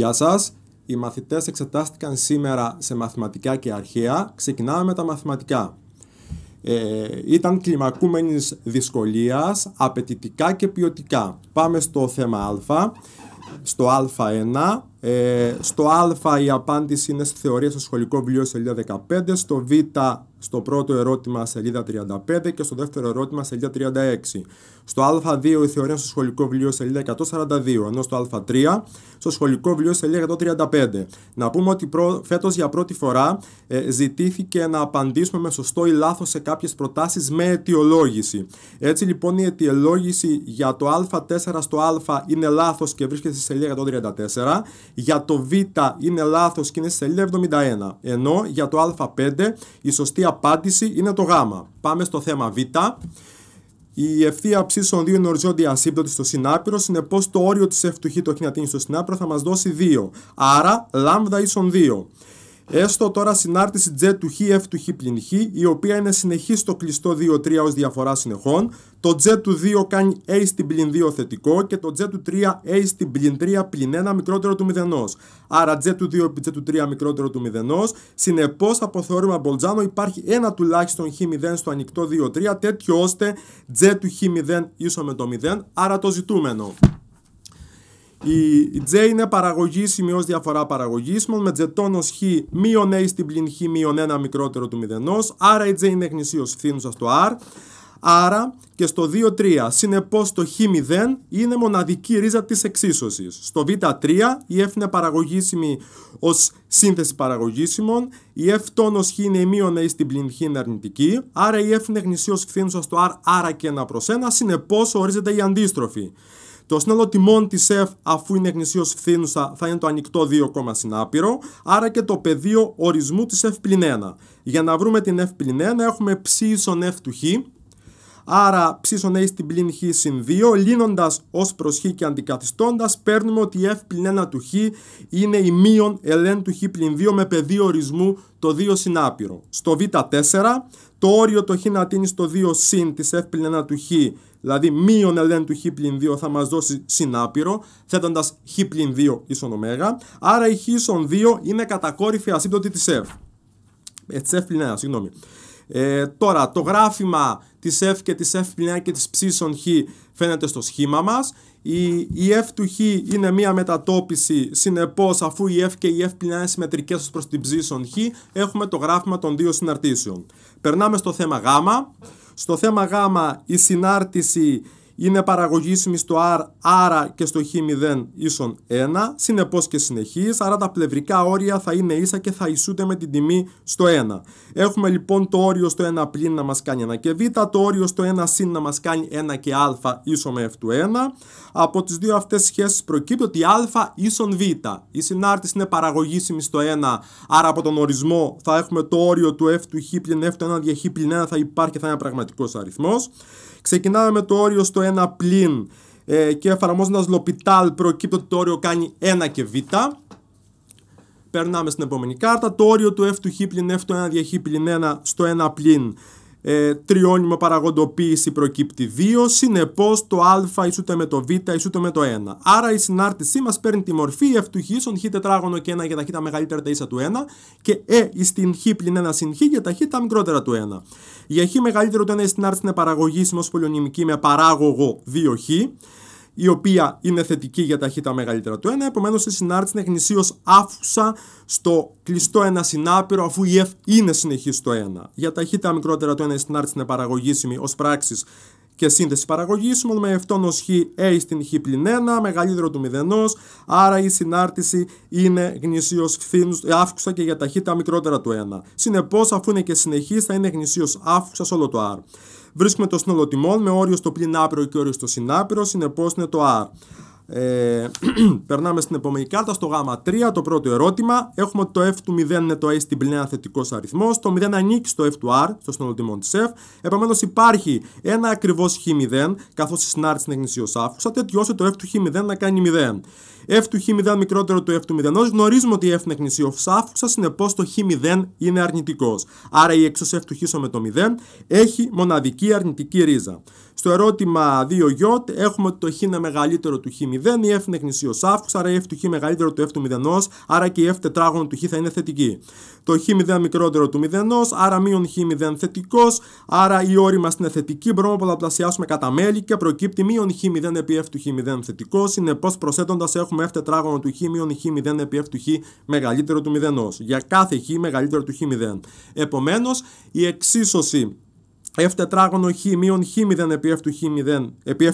Γεια σας! Οι μαθητές εξετάστηκαν σήμερα σε μαθηματικά και αρχαία. Ξεκινάμε με τα μαθηματικά. Ε, ήταν κλιμακούμενης δυσκολίας, απαιτητικά και ποιοτικά. Πάμε στο θέμα α. Στο α1. Ε, στο α η απάντηση είναι στη θεωρία στο σχολικό βιβλίο σελίδα 15. Στο β στο πρώτο ερώτημα σελίδα 35 και στο δεύτερο ερώτημα σελίδα 36. Στο α2 η θεωρία στο σχολικό βιβλίο σελίδα 142, ενώ στο α3 στο σχολικό βιβλίο σελίδα 135. Να πούμε ότι προ... φέτος για πρώτη φορά ε, ζητήθηκε να απαντήσουμε με σωστό ή λάθος σε κάποιες προτάσεις με αιτιολόγηση. Έτσι λοιπόν η αιτιολόγηση για το α4 στο α 3 στο σχολικο βιβλιο σελιδα 135 να πουμε οτι προ φετος για πρωτη φορα ζητηθηκε να απαντησουμε με σωστο η λαθο σε καποιε προτασει με αιτιολογηση ετσι λοιπον η αιτιολογηση για το α 4 στο α ειναι λαθο και βρίσκεται στη σελίδα 134, για το β είναι λάθος και είναι στη σελίδα 71, ενώ για το α5 η σωστή απάντηση είναι το Γ. Πάμε στο θέμα Β. Η ευθεία ψήσεων 2 είναι οριζόντια ασύμπτωτη στο συνάπειρο, συνεπώς το όριο της ευτουχή το έχει να στο συνάπειρο θα μας δώσει 2. Άρα λάμδα ίσον 2. Έστω τώρα συνάρτηση Z του Χ, F του Χ πλην Χ, η οποία είναι συνεχή στο κλειστό 2-3 ως διαφορά συνεχών. Το Z του 2 κάνει A στην πλην 2 θετικό και το Z του 3 A στην πλην 3 πλην 1 μικρότερο του 0. Άρα J του 2 επί J του 3 μικρότερο του 0. Συνεπώς, από θεωρήμα Μπολτζάνο υπάρχει ένα τουλάχιστον Χ0 στο ανοιχτό 2-3, τέτοιο ώστε Z του Χ0 ίσο με το 0, άρα το ζητούμενο. Η J είναι παραγωγή σημειώ διαφορά παραγωγής με τζετόνος χ μείον A στην πλην χ μείον 1 μικρότερο του μηδενός. Άρα η J είναι γνησίως φθήνουσα στο R. Άρα και στο 2-3, συνεπώς το χ0 είναι μοναδική ρίζα της εξίσωσης. Στο β3 η f είναι παραγωγήσιμη ως σύνθεση παραγωγήσιμων, η f τόνος χ είναι η μείον a στην πλην χ είναι αρνητική, άρα η f είναι γνησίως φθήνουσα στο r, άρα και 1 προς 1, συνεπώς ορίζεται η αντίστροφη. Το σύνολο τιμών της ΕΦ, αφού είναι γνησίως φθήνουσα, θα είναι το ανοιχτό 2, συνάπηρο, άρα και το πεδίο ορισμού της F 1. Για να βρούμε την F 1, έχουμε ψ ίσον F του χ, Άρα ίσον A στην πλήν χ συν 2, λύνοντας ως προς χ και αντικαθιστώντας, παίρνουμε ότι η f πλην 1 του χ είναι η μείον ελέν του χ πλην 2 με πεδίο ορισμού το 2 συνάπειρο. Στο β4, το όριο το χ να τίνει στο 2 συν της f πλην 1 του χ Δηλαδή, μείον ΕΛΕΝ του χ πλην 2 θα μας δώσει συνάπειρο, συνάπηρο, χ πλην 2 ίσον ω. Άρα η χ ίσον 2 είναι κατακόρυφη ασύμπτωτη της f. Ε, της f πλην 1, συγγνώμη. Ε, τώρα, το γράφημα της f και της f πλην 1 και της Ψ Ισον χ φαίνεται στο σχήμα μας, Η, η f του χ είναι μία μετατόπιση, συνεπώς αφού η f και η f πλην 1 είναι συμμετρικές προς την Ψ Ισον χ, έχουμε το γράφημα των δύο συναρτήσεων. Περνάμε στο θέμα γ. Στο θέμα Γ η συνάρτηση είναι παραγωγήσιμη στο R, άρα και στο Χ0 ίσον 1, συνεπώς και συνεχής, άρα τα πλευρικά όρια θα είναι ίσα και θα ισούνται με την τιμή στο 1. Έχουμε λοιπόν το όριο στο 1 πλήν να μας κάνει 1 και β, το όριο στο 1 συν να μας κάνει 1 και α ίσον με f του 1. Από τις δύο αυτές σχέσεις προκύπτει ότι α ίσον β. Η συνάρτηση είναι παραγωγήσιμη στο 1, άρα από τον ορισμό θα έχουμε το όριο του f του χ πλην f του 1 δια χ πλην 1 θα υπάρχει και θα είναι πραγματικός αριθμός. Ξεκινάμε με το όριο στο 1 πλην ε, και εφαρμόζοντας λοπιτάλ προκύπτω ότι το όριο κάνει 1 και β. Περνάμε στην επόμενη κάρτα. Το όριο του f του χ πλην f το 1 Χ πλην 1 στο 1 πλην ε, τριώνυμο παραγοντοποίηση προκύπτει 2, συνεπώς το α ισούται με το β ισούται με το 1. Άρα η συνάρτησή μας παίρνει τη μορφή του χ στον χ τετράγωνο και 1 για τα χ τα μεγαλύτερα τα ίσα του 1 και ε στην χ πλην 1 συν χ για τα χ τα μικρότερα του 1. Για χ μεγαλύτερο το 1 η συνάρτηση είναι παραγωγή ως με παράγωγο 2χ η οποία είναι θετική για ταχύτητα μεγαλύτερα του 1. Επομένως, η συνάρτηση είναι γνησίω άφουσα στο κλειστό 1 συνάπειρο, αφού η F είναι συνεχής στο 1. Για ταχύτητα μικρότερα του 1, η συνάρτηση είναι παραγωγήσιμη ως πράξη και σύνδεση παραγωγήσιμων με αυτόν ω χ A στην χ πλην 1, μεγαλύτερο του 0, άρα η συνάρτηση είναι γνησίω ε, άφουσα και για ταχύτητα μικρότερα του 1. Συνεπώς, αφού είναι και συνεχής, θα είναι γνησίω άφουσα σε όλο το R βρίσκουμε το σύνολο τιμών με όριο στο πλήν άπειρο και όριο στο συνάπειρο, συνεπώς είναι το R. Ε, περνάμε στην επόμενη κάρτα, στο Γ3, το πρώτο ερώτημα. Έχουμε ότι το F του 0 είναι το A στην πλην θετικός αριθμός. Το 0 ανήκει στο F του R, στο σύνολο τιμών της F. Επομένως υπάρχει ένα ακριβώς Χ0, καθώς η συνάρτηση είναι γνησίως άφουσα, τέτοιο ώστε το F του Χ0 να κάνει 0. F του Χ0 μικρότερο του F του 0. Γνωρίζουμε ότι η F είναι γνησή συνεπώς το Χ0 είναι αρνητικός. Άρα η έξω F του Χ με το 0 έχει μοναδική αρνητική ρίζα. Στο ερώτημα 2J έχουμε ότι το Χ είναι μεγαλύτερο του Χ0, η F είναι γνησή άρα η F του Χ μεγαλύτερο του F του 0, άρα και η F τετράγωνο του Χ θα είναι θετική. Το Χ0 μικρότερο του 0, άρα μείον Χ0 θετικός, άρα η όρη μας είναι θετική, μπορούμε να πολλαπλασιάσουμε κατά μέλη και προκύπτει μείον Χ0 επί F του Χ0 θετικός, συνεπώς προσθέτοντας έχουμε f τετράγωνο του χ μείον χ 0 επί f του χ μεγαλύτερο του 0. Για κάθε χ μεγαλύτερο του χ 0. Επομένως, η εξίσωση F τετράγωνο χ μείον χ 0 επί F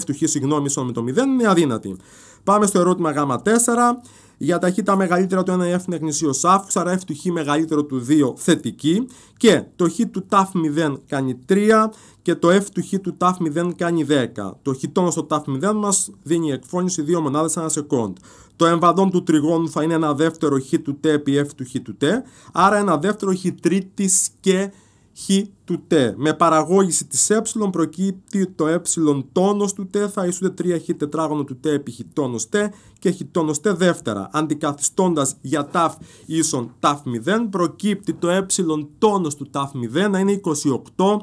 του χ, 0, συγγνώμη, με το 0 είναι αδύνατη. Πάμε στο ερώτημα γ4. Για ταχύτητα μεγαλύτερα του 1 F είναι γνησίο σάφ, άρα F του Χ μεγαλύτερο του 2 θετική και το Χ του ταφ 0 κάνει 3 και το F του Χ του ταφ 0 κάνει 10. Το Χ τόνο στο ταφ 0 μας δίνει εκφώνηση 2 μονάδες ανά σεκόντ. Το εμβαδόν του τριγώνου θα είναι ένα δεύτερο Χ του Τ επί F του Χ του Τ, άρα ένα δεύτερο Χ τρίτης και χ του Με παραγώγηση της ε προκύπτει το ε τόνος του τ θα ίσουται 3χ τετράγωνο του τ επί χ τόνος τ και χ τόνος τ δεύτερα. Αντικαθιστώντας για ταφ ίσον ταφ 0 προκύπτει το ε τόνος του ταφ 0 να είναι 28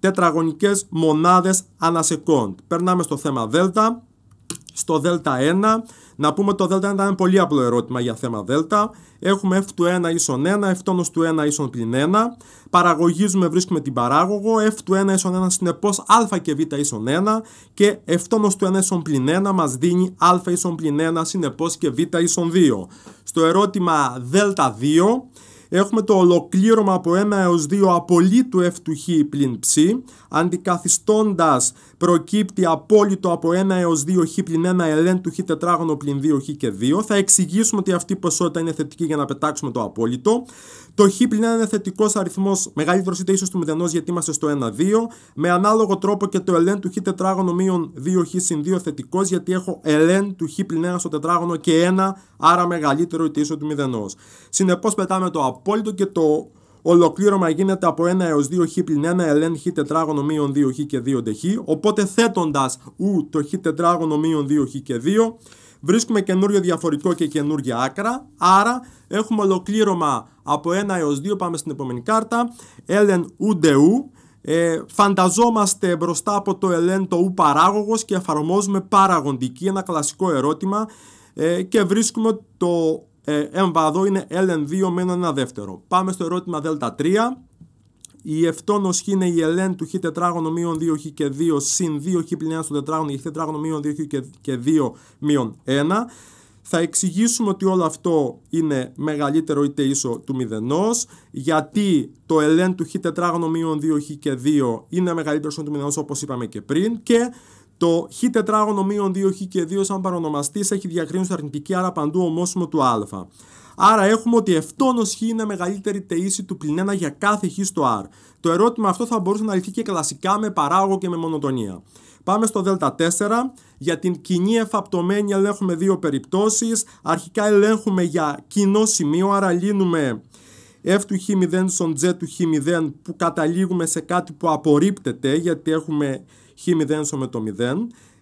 τετραγωνικές μονάδες ανασεκόντ. Περνάμε στο θέμα δέλτα στο Δ1. Να πούμε το Δ1 ήταν ένα πολύ απλό ερώτημα για θέμα ΔΕΛΤΑ 1 να πουμε το ΔΕΛΤΑ 1 ηταν πολυ απλο ερωτημα για θεμα ΔΕΛΤΑ. εχουμε f του 1 ίσον 1, f του 1 ίσον πλην 1. Παραγωγίζουμε, βρίσκουμε την παράγωγο. f του 1 ίσον 1 συνεπώς α και β ίσον 1. Και f τόνος του 1 ίσον πλην 1 μας δίνει α ίσον πλην 1 συνεπώς και β ίσον 2. Στο ερώτημα Δ2 Έχουμε το ΔΕΛΤΑ 2 απολύτου f του χ πλην ψ, αντικαθιστώντας προκύπτει απόλυτο από 1 έω 2 χ πλην 1 ελέν του χ τετράγωνο πλην 2 χ και 2. Θα εξηγήσουμε ότι αυτή η ποσότητα είναι θετική για να πετάξουμε το απόλυτο. Το χ πλην 1 είναι θετικός αριθμός μεγαλύτερος είτε ίσως του μηδενός γιατί είμαστε στο 1-2. Με ανάλογο τρόπο και το ελέν του χ τετράγωνο μείον 2χ συν 2 θετικός γιατί έχω ελέν του χ πλην 1 στο τετράγωνο και 1 άρα μεγαλύτερο είτε ίσως του μηδενός. Συνεπώς πετάμε το απόλυτο και το Ολοκλήρωμα γίνεται από 1 έω 2 χ πλην 1 ελέν χ τετράγωνο μείον 2 χ και 2 χ. Οπότε θέτοντας ου το χ τετράγωνο μείον 2 χ και 2 βρίσκουμε καινούριο διαφορικό και καινούργια άκρα. Άρα έχουμε ολοκλήρωμα από 1 εω 2 πάμε στην επόμενη κάρτα. Ελέν ου ντε ου. Ε, φανταζόμαστε μπροστά από το ελέν το ου παράγωγος και εφαρμόζουμε παραγοντική, ένα κλασικό ερώτημα ε, και βρίσκουμε το ε, εμβαδό είναι ln2 με ένα δεύτερο. Πάμε στο ερωτημα δελτα Δ3. Η ευτόνος χ είναι η ελέν του χ τετράγωνο μείον 2 χ και 2 συν 2 χ πλην 1 στο τετράγωνο χ τετράγωνο μείον 2 χ και 2 μείον 1. Θα εξηγήσουμε ότι όλο αυτό είναι μεγαλύτερο είτε ίσο του μηδενός. γιατί το ελέν του χ τετράγωνο μείον 2 χ και 2 είναι μεγαλύτερο ίσο του μηδενός, όπως είπαμε και πριν και το χ τετράγωνο μείον 2 χ και 2 σαν παρονομαστής έχει στα αρνητική, άρα παντού ομόσημο του α. Άρα έχουμε ότι ευτόνος χ είναι μεγαλύτερη τεΐση του πλην 1 για κάθε χ στο r. Το ερώτημα αυτό θα μπορούσε να λυθεί και κλασικά με παράγωγο και με μονοτονία. Πάμε στο Δέλτα 4. Για την κοινή εφαπτωμένη ελέγχουμε δύο περιπτώσεις. Αρχικά ελέγχουμε για κοινό σημείο, άρα λύνουμε f του χ0 στον z του χ0 που καταλήγουμε σε κάτι που απορρίπτεται γιατί έχουμε χ με το 0.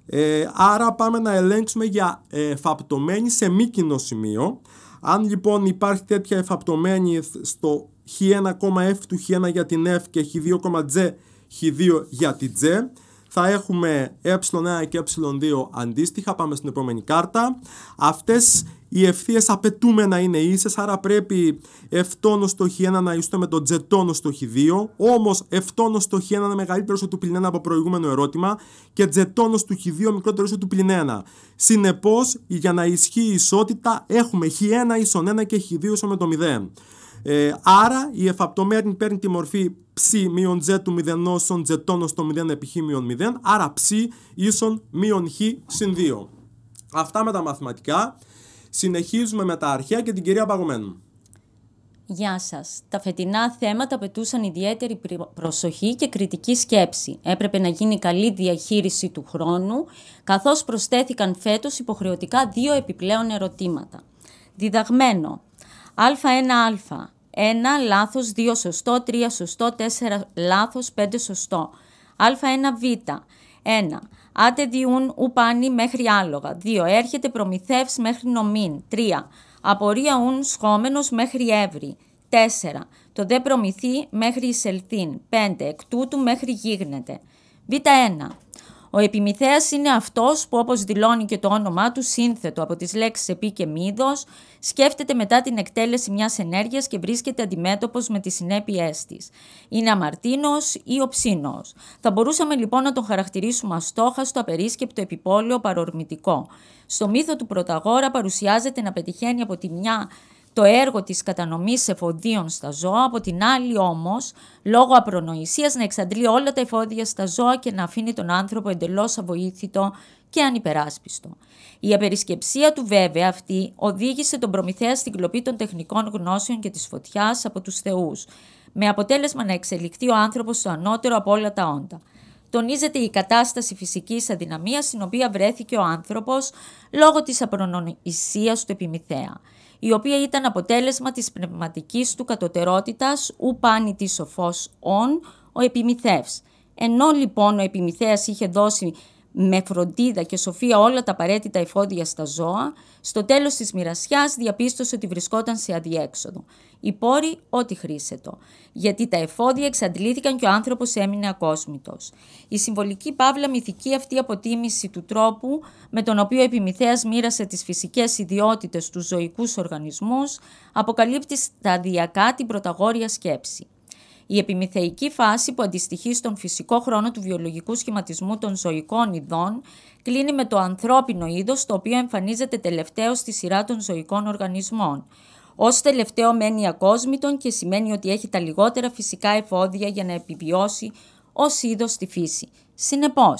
Ε, άρα πάμε να ελέγξουμε για ε, εφαπτωμένη σε μη κοινό σημείο. Αν λοιπόν υπάρχει τέτοια εφαπτωμένη στο χ1,f του χ1 για την f και χ2,g χ2 για την j θα έχουμε ε1 και ε2 αντίστοιχα. Πάμε στην επόμενη κάρτα. Αυτές οι ευθείες να είναι ίσες, άρα πρέπει στο χ 1 να ισούται με τον τζετόνο χ 2. Όμω στο χ 1 είναι μεγαλύτερο του πλην 1 από προηγούμενο ερώτημα και τζετόνο του χ2 μικρότερο του πλην 1. Συνεπώς, για να ισχύει η ισότητα, έχουμε χ1 ίσον 1 και χ2 ίσον με το 0. Ε, άρα η εφαπτομέρνη παίρνει τη μορφή ψ μείον Ζ του μηδενό Ζ ζετόνο στο 0 επί μείον 0, άρα ψ ίσον μείον χ συν 2. Αυτά με τα μαθηματικά. Συνεχίζουμε με τα αρχαία και την κυρία Παγωμένου. Γεια σας. Τα φετινά θέματα απαιτούσαν ιδιαίτερη προσοχή και κριτική σκέψη. Έπρεπε να γίνει καλή διαχείριση του χρόνου, καθώς προστέθηκαν φέτος υποχρεωτικά δύο επιπλέον ερωτήματα. Διδαγμένο. Α1α. 1 λάθος, 2 σωστό, 3 σωστό, 4 λάθος, 5 σωστό. Α1β. 1. Άτε διούν ουπάνι μέχρι άλογα. 2. Έρχεται προμηθεύς μέχρι νομίν. 3. Απορία ουν σχόμενος μέχρι εύρη. 4. Το δε προμηθεί μέχρι εισελθήν. 5. Εκ τούτου μέχρι γίγνεται. Β1. Ο επιμηθέας είναι αυτός που όπως δηλώνει και το όνομά του σύνθετο από τις λέξεις επί και μύδος, σκέφτεται μετά την εκτέλεση μιας ενέργειας και βρίσκεται αντιμέτωπος με τις συνέπειε της. Είναι αμαρτίνος ή οψίνος. Θα μπορούσαμε λοιπόν να τον χαρακτηρίσουμε αστόχαστο, απερίσκεπτο, επιπόλαιο, παρορμητικό. Στο μύθο του Πρωταγόρα παρουσιάζεται να πετυχαίνει από τη μια το έργο της κατανομής εφοδίων στα ζώα, από την άλλη όμως, λόγω απρονοησίας να εξαντλεί όλα τα εφόδια στα ζώα και να αφήνει τον άνθρωπο εντελώς αβοήθητο και ανυπεράσπιστο. Η απερισκεψία του βέβαια αυτή οδήγησε τον Προμηθέα στην κλοπή των τεχνικών γνώσεων και της φωτιάς από τους θεούς, με αποτέλεσμα να εξελιχθεί ο άνθρωπος στο ανώτερο από όλα τα όντα. Τονίζεται η κατάσταση φυσικής αδυναμίας στην οποία βρέθηκε ο άνθρωπος λόγω της απρονοησίας του επιμηθέα η οποία ήταν αποτέλεσμα της πνευματικής του κατωτερότητας ου πάνη της σοφός ον, ο επιμηθεύς. Ενώ λοιπόν ο επιμηθέας είχε δώσει με φροντίδα και σοφία όλα τα απαραίτητα εφόδια στα ζώα, στο τέλος της μοιρασιάς διαπίστωσε ότι βρισκόταν σε αδιέξοδο. Η πόροι ό,τι χρήσετο, γιατί τα εφόδια εξαντλήθηκαν και ο άνθρωπος έμεινε ακόσμητος. Η συμβολική παύλα μυθική αυτή αποτίμηση του τρόπου με τον οποίο επιμηθέας μοίρασε τις φυσικές ιδιότητες του ζωικούς οργανισμούς, αποκαλύπτει σταδιακά την πρωταγόρια σκέψη. Η επιμηθεϊκή φάση που αντιστοιχεί στον φυσικό χρόνο του βιολογικού σχηματισμού των ζωικών ειδών κλείνει με το ανθρώπινο είδος το οποίο εμφανίζεται τελευταίο στη σειρά των ζωικών οργανισμών. Ως τελευταίο μένει ακόσμητον και σημαίνει ότι έχει τα λιγότερα φυσικά εφόδια για να επιβιώσει ως είδος στη φύση. Συνεπώς,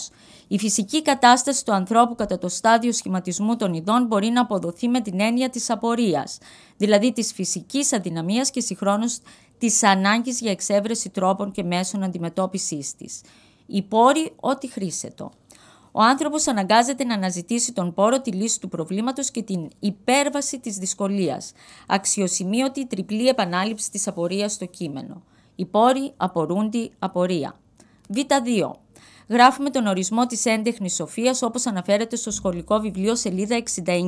η φυσική κατάσταση του ανθρώπου κατά το στάδιο σχηματισμού των ειδών μπορεί να αποδοθεί με την έννοια της απορίας, δηλαδή της φυσικής αδυναμίας και συγχρόνως της ανάγκης για εξέβρεση τρόπων και μέσων αντιμετώπισης της. Οι πόροι ό,τι χρήσετο. Ο άνθρωπος αναγκάζεται να αναζητήσει τον πόρο, τη λύση του προβλήματος και την υπέρβαση της δυσκολίας. Αξιοσημείωτη τριπλή επανάληψη της απορίας στο κείμενο. Οι ποροι απορούντι απορούνται απορία. Β2. Γράφουμε τον ορισμό της έντεχνης σοφίας όπως αναφέρεται στο σχολικό βιβλίο σελίδα 69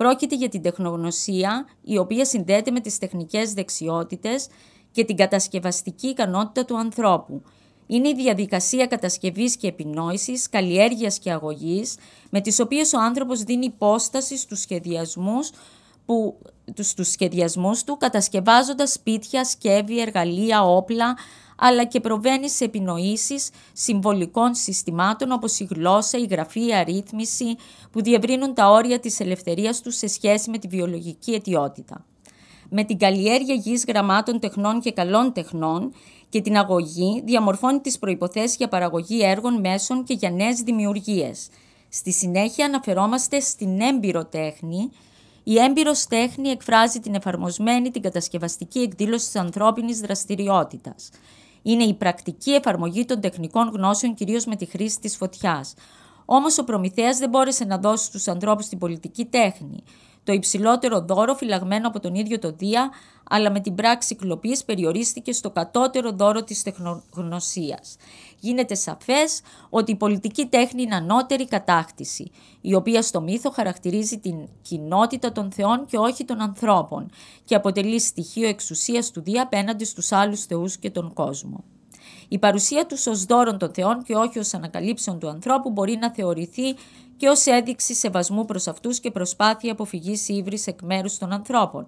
Πρόκειται για την τεχνογνωσία η οποία συνδέεται με τις τεχνικές δεξιότητες και την κατασκευαστική ικανότητα του ανθρώπου. Είναι η διαδικασία κατασκευής και επινόησης, καλλιέργειας και αγωγής, με τις οποίες ο άνθρωπος δίνει υπόσταση στους σχεδιασμούς, που, στους σχεδιασμούς του, κατασκευάζοντας σπίτια, σκεύη, εργαλεία, όπλα, αλλά και προβαίνει σε επινοήσεις συμβολικών συστημάτων όπως η γλώσσα, η γραφή, η αρρύθμιση που διευρύνουν τα όρια της ελευθερίας τους σε σχέση με τη βιολογική αιτιότητα. Με την καλλιέργεια γης γραμμάτων τεχνών και καλών τεχνών και την αγωγή διαμορφώνει τις προϋποθέσεις για παραγωγή έργων μέσων και για νέες δημιουργίες. Στη συνέχεια αναφερόμαστε στην έμπειρο τέχνη, η έμπειρος τέχνη εκφράζει την εφαρμοσμένη, την κατασκευαστική εκδήλωση της ανθρώπινης δραστηριότητας είναι η πρακτική εφαρμογή των τεχνικών γνώσεων, κυρίως με τη χρήση της φωτιάς. Όμως ο Προμηθέας δεν μπόρεσε να δώσει στους ανθρώπους την πολιτική τέχνη το υψηλότερο δώρο φυλαγμένο από τον ίδιο το Δία, αλλά με την πράξη κλοπής περιορίστηκε στο κατώτερο δώρο της τεχνογνωσίας. Γίνεται σαφές ότι η πολιτική τέχνη είναι ανώτερη κατάκτηση, η οποία στο μύθο χαρακτηρίζει την κοινότητα των θεών και όχι των ανθρώπων και αποτελεί στοιχείο εξουσίας του Δία απέναντι στους άλλους θεούς και τον κόσμο. Η παρουσία τους ως δώρων των θεών και όχι ως ανακαλύψεων του ανθρώπου μπορεί να θεωρηθεί και ως έδειξη σεβασμού προς αυτούς και προσπάθεια αποφυγής ύβρις εκ μέρους των ανθρώπων.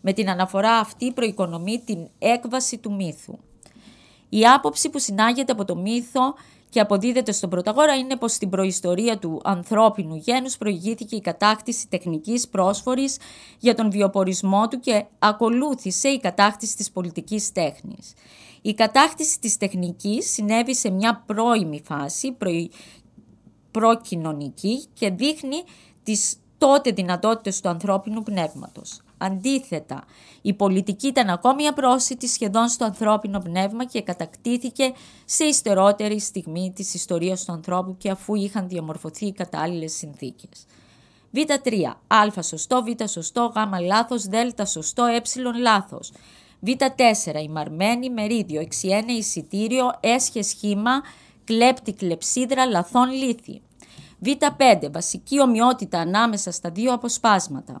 Με την αναφορά αυτή προοικονομεί την έκβαση του μύθου. Η άποψη που συνάγεται από το μύθο και αποδίδεται στον πρωταγόρα είναι πως στην προϊστορία του ανθρώπινου γένους προηγήθηκε η κατάκτηση τεχνικής πρόσφορης για τον βιοπορισμό του και ακολούθησε η κατάκτηση της πολιτικής τέχνης. Η κατάκτηση της τεχνικής συνέβη σε μια πρώιμη φάση, προκοινωνική και δείχνει τις τότε δυνατότητες του ανθρώπινου πνεύματος. Αντίθετα, η πολιτική ήταν ακόμη απρόσιτη σχεδόν στο ανθρώπινο πνεύμα και κατακτήθηκε σε ιστερότερη στιγμή της ιστορίας του ανθρώπου και αφού είχαν διαμορφωθεί οι κατάλληλες συνθήκες. Β3. Α σωστό, Β σωστό, Γ λάθος, Δ σωστό, Ε λάθος. Β4. Η μαρμένη μερίδιο, 61 εισιτήριο, έσχε σχήμα, κλέπτη κλεψίδρα λαθών λύθη. Β5. Βασική ομοιότητα ανάμεσα στα δύο αποσπάσματα.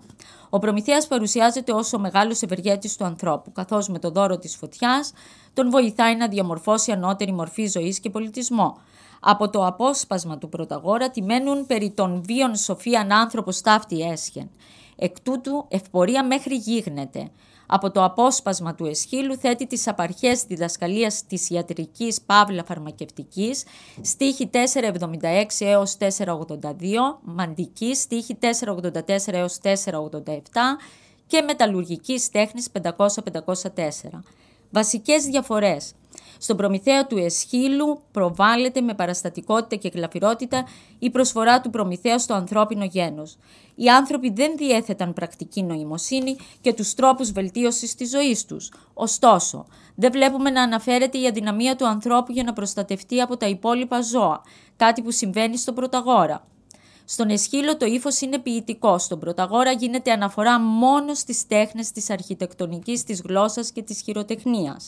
Ο προμηθεία παρουσιάζεται ως ο μεγάλος ευεργέτης του ανθρώπου, καθώς με το δώρο της φωτιάς τον βοηθάει να διαμορφώσει ανώτερη μορφή ζωής και πολιτισμό. Από το απόσπασμα του Πρωταγόρα τιμένουν περί των βίων σοφίαν άνθρωπος ταύτη έσχεν. Εκ τούτου ευπορία μέχρι γίγνεται από το απόσπασμα του Εσχύλου θέτει τις απαρχές της διδασκαλίας της ιατρικής παύλα φαρμακευτικής, στίχη 476 έως 482, μαντική στίχη 484 έως 487 και μεταλλουργικής τέχνης 500-504. Βασικές διαφορές. Στον Προμηθέα του Εσχύλου προβάλλεται με παραστατικότητα και κλαφυρότητα η προσφορά του Προμηθέα στο ανθρώπινο γένος. Οι άνθρωποι δεν διέθεταν πρακτική νοημοσύνη και τους τρόπους βελτίωσης της ζωής τους. Ωστόσο, δεν βλέπουμε να αναφέρεται η αδυναμία του ανθρώπου για να προστατευτεί από τα υπόλοιπα ζώα, κάτι που συμβαίνει στον πρωταγόρα. Στον Εσχύλο το ύφος είναι ποιητικό. Στον Πρωταγόρα γίνεται αναφορά μόνο στις τέχνες της αρχιτεκτονικής, της γλώσσας και της χειροτεχνίας.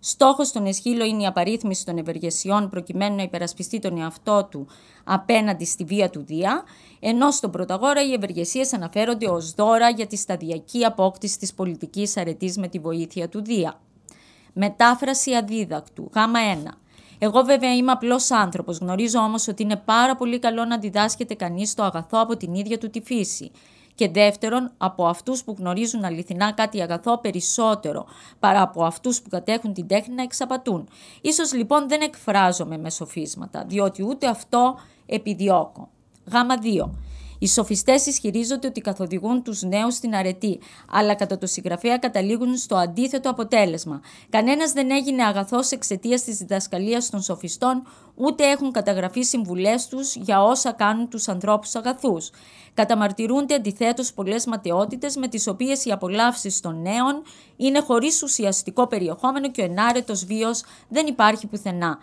Στόχος στον Εσχύλο είναι η απαρίθμηση των ευεργεσιών προκειμένου να υπερασπιστεί τον εαυτό του απέναντι στη βία του Δία, ενώ στον Πρωταγόρα οι ευεργεσίες αναφέρονται ως δώρα για τη σταδιακή απόκτηση της πολιτικής αρετής με τη βοήθεια του Δία. Μετάφραση Γάμα Γ1. Εγώ βέβαια είμαι απλός άνθρωπος. Γνωρίζω όμως ότι είναι πάρα πολύ καλό να διδάσκεται κανεί το αγαθό από την ίδια του τη φύση. Και δεύτερον, από αυτούς που γνωρίζουν αληθινά κάτι αγαθό περισσότερο παρά από αυτούς που κατέχουν την τέχνη να εξαπατούν. σω λοιπόν δεν εκφράζομαι με σοφίσματα, διότι ούτε αυτό επιδιώκω. Γάμα 2. Οι σοφιστές ισχυρίζονται ότι καθοδηγούν τους νέους στην αρετή, αλλά κατά το συγγραφέα καταλήγουν στο αντίθετο αποτέλεσμα. Κανένας δεν έγινε αγαθός εξαιτίας της διδασκαλίας των σοφιστών, ούτε έχουν καταγραφεί συμβουλές τους για όσα κάνουν τους ανθρώπους αγαθούς. Καταμαρτυρούνται αντιθέτως πολλές ματαιότητες με τις οποίες οι απολαύσεις των νέων είναι χωρίς ουσιαστικό περιεχόμενο και ο ενάρετος βίος δεν υπάρχει πουθενά.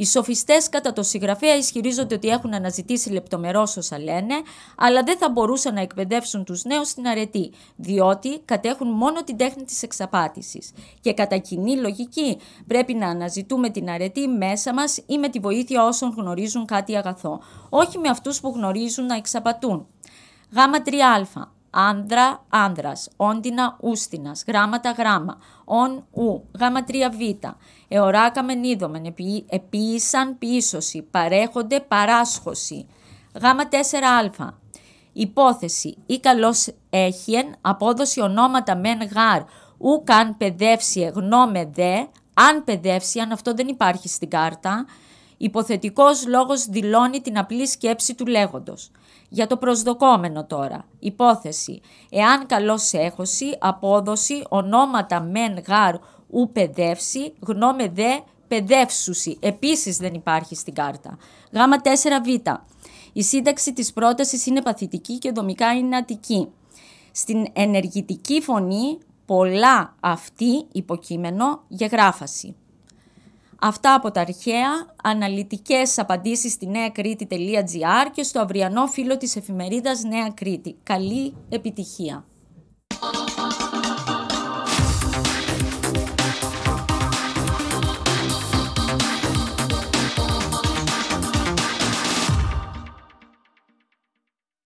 Οι σοφιστές κατά το συγγραφέα ισχυρίζονται ότι έχουν αναζητήσει λεπτομερώς όσα λένε, αλλά δεν θα μπορούσαν να εκπαιδεύσουν τους νέους στην αρετή, διότι κατέχουν μόνο την τέχνη της εξαπάτησης. Και κατά κοινή λογική, πρέπει να αναζητούμε την αρετή μέσα μας ή με τη βοήθεια όσων γνωρίζουν κάτι αγαθό, όχι με αυτούς που γνωρίζουν να εξαπατούν. Γ3α. Ανδρα, άνδρα, όντινα, ούστινας, γράμματα, γράμμα, ον, ου, γάμα 3 β, εωράκα μεν είδομεν, επίησαν, πίσωση παρέχονται, παράσχωση, γάμα 4 Αλφα, υπόθεση, ή καλός έχειεν, απόδοση ονόματα μεν γάρ, ου καν παιδεύσει, γνώμε δε, αν παιδεύσει, αν αυτό δεν υπάρχει στην κάρτα, υποθετικός λόγος δηλώνει την απλή σκέψη του λέγοντος. Για το προσδοκόμενο τώρα. Υπόθεση. Εάν καλώς έχωση, απόδοση, ονόματα μεν γάρ ου παιδεύση, γνώμε δε παιδεύσουση. Επίσης δεν υπάρχει στην κάρτα. Γάμα 4β. Η σύνταξη της πρότασης είναι παθητική και δομικά είναι ατική. Στην ενεργητική φωνή πολλά αυτή υποκείμενο για γράφαση. Αυτά από τα αρχαία, αναλυτικές απαντήσεις στη νεακρήτη.gr και στο αυριανό φίλο της εφημερίδας Νέα Κρήτη. Καλή επιτυχία!